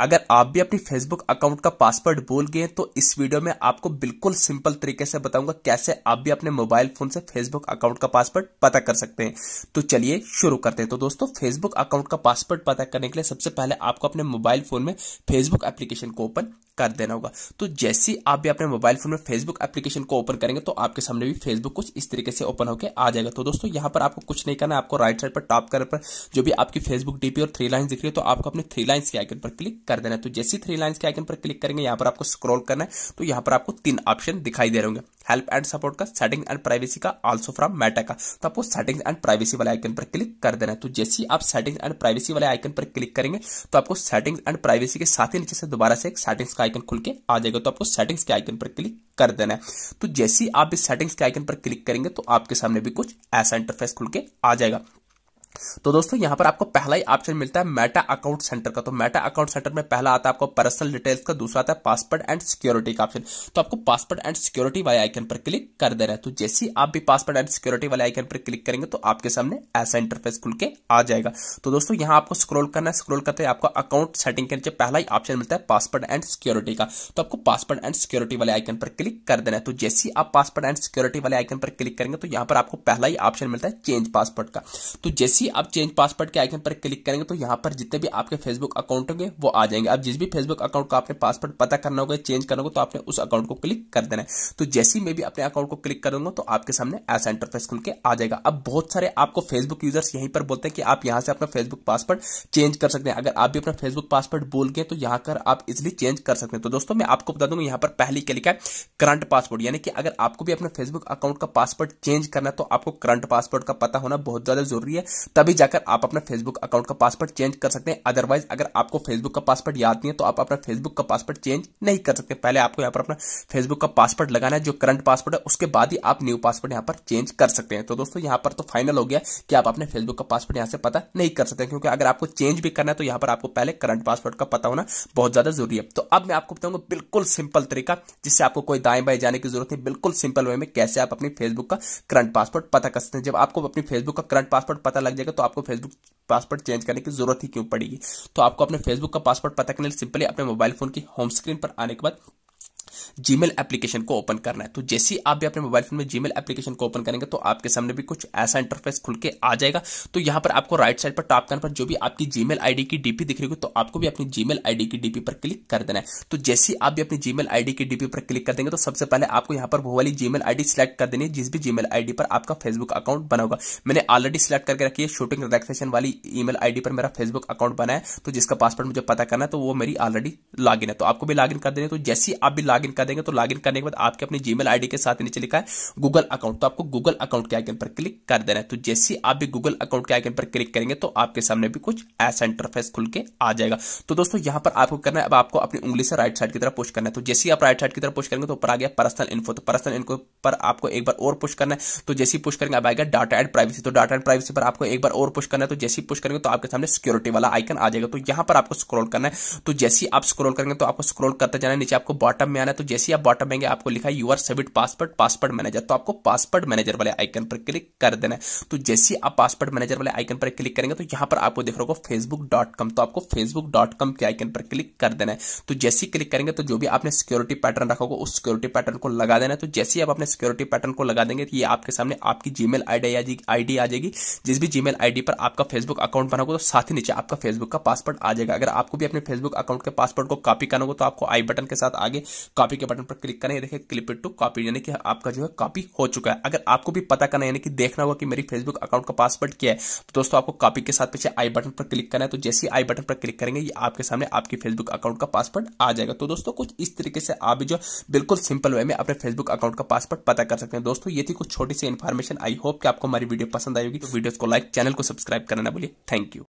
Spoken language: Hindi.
अगर आप भी अपनी फेसबुक अकाउंट का पासवर्ड भूल गए तो इस वीडियो में आपको बिल्कुल सिंपल तरीके से बताऊंगा कैसे आप भी अपने मोबाइल फोन से फेसबुक अकाउंट का पासवर्ड पता कर सकते हैं तो चलिए शुरू करते हैं तो दोस्तों फेसबुक अकाउंट का पासवर्ड पता करने के लिए सबसे पहले आपको अपने मोबाइल फोन में फेसबुक एप्लीकेशन को ओपन कर देना होगा तो जैसे आप भी अपने मोबाइल फोन में फेसबुक एप्लीकेशन को ओपन करेंगे तो आपके सामने भी फेसबुक कुछ इस तरीके से ओपन होकर आ जाएगा तो दोस्तों यहां पर आपको कुछ नहीं करना आपको राइट साइड पर टॉप करने पर जो भी आपकी फेसबुक डीपी और थ्री लाइन दिख रही है तो आपको अपने थ्री लाइन के आइकन पर क्लिक कर देना है तो जैसे थ्री लाइन के आइकन पर क्लिक करेंगे यहां पर आपको स्क्रॉल करना है तो यहाँ पर आपको तीन ऑप्शन दिखाई दे रहे होंगे हेल्प एंड सपोर्ट का सेटिंग एंड प्राइवेसी का आल्सो फ्रॉम मेटा का तो आपको सेटिंग एंड प्राइवेसी वाले आइकन पर क्लिक कर देना है तो जैसे ही आप सेटिंग एंड प्राइवेसी वाले आइकन पर क्लिक करेंगे तो आपको सेटिंग्स एंड प्राइवेसी के साथ ही नीचे से दोबारा से एक सेटिंग्स का का आइकन खुल के आ जाएगा तो आपको सेटिंग्स के आइकन पर क्लिक कर देना है तो जैसे ही आप इस सेटिंग्स के आइकन पर क्लिक करेंगे तो आपके सामने भी कुछ ऐसा इंटरफेस खुल के आ जाएगा तो दोस्तों यहां पर आपको पहला ही ऑप्शन मिलता है मेटा अकाउंट सेंटर का तो मेटा अकाउंट सेंटर में पहला आता है आपको पर्सनल डिटेल्स का दूसरा आता है पासपोर्ट एंड सिक्योरिटी का ऑप्शन तो आपको पासपोर्ट एंड सिक्योरिटी वाले आइकन पर क्लिक कर देना हैं तो जैसे ही आप भी पासपोर्ट एंड सिक्योरिटी वाले आइकन पर क्लिक करेंगे तो आपके सामने ऐसा इंटरफेस खुल के आ जाएगा तो दोस्तों यहां आपको स्क्रोल करना है स्क्रोल करते हैं आपको अकाउंट सेटिंग के नीचे पहला ही ऑप्शन मिलता है पासपोर्ट एंड सिक्योरिटी का तो आपको पासपोर्ट एंड सिक्योरिटी वाले आइकन पर क्लिक कर देना है तो जैसे ही आप पासपोर्ट एंड सिक्योरिटी वाले आइकन पर क्लिक करेंगे तो यहां पर आपको पहला ही ऑप्शन मिलता है चेंज पासपोर्ट का तो जैसे ही आप चेंज पासवर्ड के आइकन पर क्लिक करेंगे तो यहाँ पर जितने भी आपके फेसबुक अकाउंट होंगे वो आ जाएंगे अब जिस भी फेसबुक अकाउंट का आपने पासवर्ड पता करना होगा चेंज करना होगा तो आपने उस अकाउंट को क्लिक कर देना है तो जैसे ही मैं भी अपने अकाउंट को क्लिक करूंगा तो आपके सामने ऐसा इंटरफेस खुल के आ जाएगा अब बहुत सारे आपको फेसबुक यूजर्स यहीं पर बोलते हैं कि आप यहाँ से अपना फेसबुक पासवर्ड चेंज कर सकते हैं अगर आप भी अपना फेसबुक पासवर्ड बोल गए तो यहाँ कर आप इजिली चेंज कर सकते हैं तो दोस्तों मैं आपको बता दूंगा यहाँ पर पहली क्या लिखा है करंट पासवर्ड यानी कि अगर आपको भी अपने फेसबुक अकाउंट का पासवर्ड चेंज करना है तो आपको करंट पासवर्ड का पता होना बहुत ज्यादा जरूरी है तभी जाकर आप अपना फेसबुक अकाउंट का पासवर्ड चेंज कर सकते हैं अदरवाइज अगर आपको फेसबुक का पासवर्ड याद नहीं है तो आप अपना फेसबुक का पासवर्ड चेंज नहीं कर सकते पहले आपको यहाँ पर अपना फेसबुक का पासवर्ड लगाना है जो करंट पासवर्ड है उसके बाद ही आप न्यू पासवर्ड यहाँ पर चेंज कर सकते हैं तो दोस्तों यहाँ पर तो फाइनल हो गया कि आप अपने फेसबुक का पासवर्ड यहाँ से पता नहीं कर सकते क्योंकि अगर आपको चेंज भी करना है तो यहाँ पर आपको पहले करंट पासवर्ड का पता होना बहुत ज्यादा जरूरी है तो अब मैं आपको बताऊंगा बिल्कुल सिंपल तरीका जिससे आपको कोई दाएं बाएं जाने की जरूरत नहीं बिल्कुल सिंपल वे में कैसे आप अपनी फेसबुक का करंट पासवर्ड पता कर सकते हैं जब आपको अपनी फेसबुक का करंट पासवर्ड पता लग जाए जाएगा तो आपको फेसबुक पासवर्ड चेंज करने की जरूरत ही क्यों पड़ेगी तो आपको अपने फेसबुक का पासवर्ड पता करने सिंपली अपने मोबाइल फोन की होम स्क्रीन पर आने के बाद जीमेल एप्लीकेशन को ओपन करना है तो जैसे ही आप भी अपने मोबाइल फोन में जीमेल एप्लीकेशन को ओपन करेंगे तो आपके सामने भी कुछ ऐसा इंटरफेस खुल के आ जाएगा तो यहाँ पर आपको राइट साइड पर टॉप कर पर जो भी आपकी जीमेल आईडी की डीपी दिख रही होगी तो आपको भी अपनी जीमेल आईडी की डीपी पर क्लिक कर देना है तो जैसे ही आप भी अपनी जीमेल आईडी की डीपी पर क्लिक कर देंगे तो सबसे पहले आपको यहाँ पर वो वाली जीमेल आईडी सिलेक्ट कर देनी है जिस भी जीमेल आईडी पर आपका फेसबुक अकाउंट बना होगा मैंने ऑलरेडी सिलेक्ट करके रखी है शूटिंग रिलैक्सेशन वाली ईमेल आईडी पर मेरा फेसबुक अकाउंट बना है तो जिसका पासवर्ड मुझे पता करना है तो वो मेरी ऑलरेडी लॉगिन है तो आपको भी लॉगिन कर देना है तो जैसे आप भी लॉगिन कर देंगे तो लॉग करने के बाद आपके अपनी जीमेल आईडी के साथ नीचे लिखा है गूगल अकाउंट तो आपको गूगल अकाउंट के आइकन पर क्लिक कर देना है तो जैसे आप भी गूगल अकाउंट के आइकन पर क्लिक करेंगे तो आपके सामने भी कुछ ऐसा इंटरफेस खुल के आ जाएगा तो दोस्तों यहां पर आपको करना है अब आपको अपनी उंगली से राइट साइड की तरफ पुष्ट करना है तो जैसे आप राइट साइड की तरफ पुष्ट करेंगे तो ऊपर आ गया पर्सनल इन्फो तो पर्सनल इन्फो पर आपको एक बार और पुष्ट करना है तो जैसे पुष्ट करेंगे अब आएगा डाटा एंड प्राइवेसी तो डाटा एंड प्राइवेसी पर आपको एक बार और पुष्ट करना है तो जैसे पुष्ट करेंगे तो आपके सामने सिक्योरिटी वाला आइकन आ जाएगा तो यहां पर आपको स्क्रॉल करना है तो जैसे आप स्क्रॉल करेंगे तो आपको स्क्रॉल करते जाना नीचे आपको बॉटम में आना है तो जैसे आप बॉटम आएंगे आपको लिखा है your saved password password manager तो आपको पासवर्ड मैनेजर वाले आइकन पर क्लिक कर देना है तो जैसे आप पासवर्ड मैनेजर वाले आइकन पर क्लिक करेंगे तो यहाँ पर आपको देख रहे हो फेसबुक डॉट कॉम तो आपको फेसबुक डॉट कॉम के आइकन पर क्लिक कर देना है तो जैसे क्लिक करेंगे तो जो भी आपने सिक्योरिटी पैटर्न रखा होगा उस सिक्योरिटी पैटर्न को लगा देना है तो जैसे आप अपने सिक्योरिटी पैटर्न को लगा देंगे तो ये आपके सामने आपकी जीमेल आईडी आईडी आ जाएगी जिस भी जीमेल आईडी पर आपका फेसबुक अकाउंट बना होगा तो साथ ही नीचे आपका फेसबुक का पासवर्ड आ जाएगा अगर आपको भी अपने फेसबुक अकाउंट के पासवर्ड को कॉपी करना होगा तो आपको आई बटन के साथ आगे कॉपी के बटन पर क्लिक करें देखिए क्लिप इट टू कॉपी यानी कि आपका जो है कॉपी हो चुका है अगर आपको भी पता करना यानी कि देखना होगा कि मेरी फेसबुक अकाउंट का पासवर्ड क्या है तो दोस्तों आपको कॉपी के साथ पीछे आई बटन पर क्लिक करना है तो जैसे ही आई बटन पर क्लिक करेंगे ये आपके सामने आपकी फेसबुक अकाउंट का पासवर्ड आ जाएगा तो दोस्तों कुछ इस तरीके से आप जो बिल्कुल सिंपल वे में अपने फेसबुक अकाउंट का पासवर्ड पता कर सकते हैं दोस्तों ये थी कुछ छोटी सी इन्फॉर्मेशन आई होप कि आपको हमारी वीडियो पसंद आएगी तो वीडियो को लाइक चैनल को सब्सक्राइब करना बोलिए थैंक यू